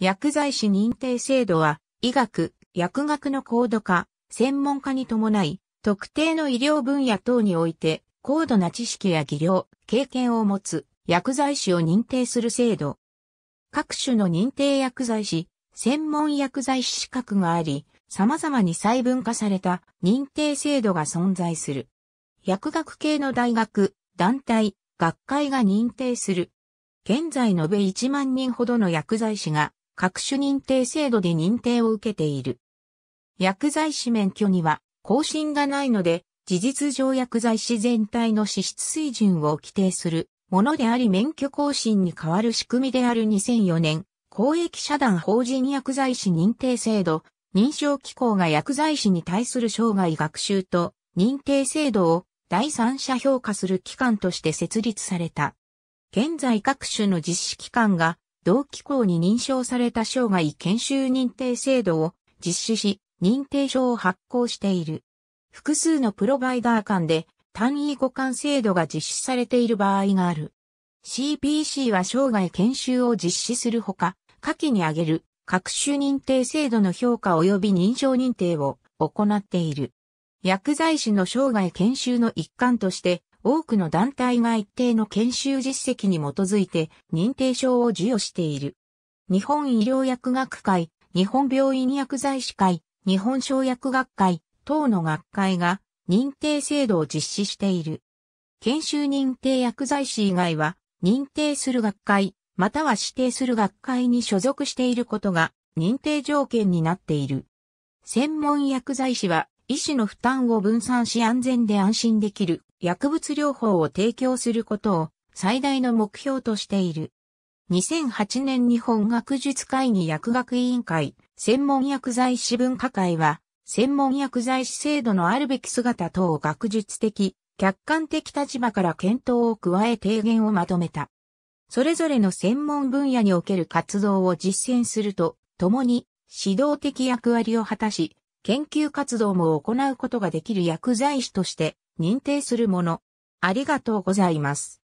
薬剤師認定制度は、医学、薬学の高度化、専門化に伴い、特定の医療分野等において、高度な知識や技量、経験を持つ薬剤師を認定する制度。各種の認定薬剤師、専門薬剤師資格があり、様々に細分化された認定制度が存在する。薬学系の大学、団体、学会が認定する。現在延べ1万人ほどの薬剤師が各種認定制度で認定を受けている。薬剤師免許には更新がないので、事実上薬剤師全体の支出水準を規定するものであり免許更新に代わる仕組みである2004年、公益社団法人薬剤師認定制度、認証機構が薬剤師に対する生涯学習と認定制度を第三者評価する機関として設立された。現在各種の実施機関が同機構に認証された生涯研修認定制度を実施し、認定証を発行している。複数のプロバイダー間で単位互換制度が実施されている場合がある。CPC は生涯研修を実施するほか、下記に挙げる各種認定制度の評価及び認証認定を行っている。薬剤師の生涯研修の一環として多くの団体が一定の研修実績に基づいて認定証を授与している。日本医療薬学会、日本病院薬剤師会、日本小薬学会等の学会が認定制度を実施している。研修認定薬剤師以外は認定する学会または指定する学会に所属していることが認定条件になっている。専門薬剤師は医師の負担を分散し安全で安心できる薬物療法を提供することを最大の目標としている。2008年日本学術会議薬学委員会専門薬剤師分科会は、専門薬剤師制度のあるべき姿等を学術的、客観的立場から検討を加え提言をまとめた。それぞれの専門分野における活動を実践すると、共に指導的役割を果たし、研究活動も行うことができる薬剤師として認定するもの。ありがとうございます。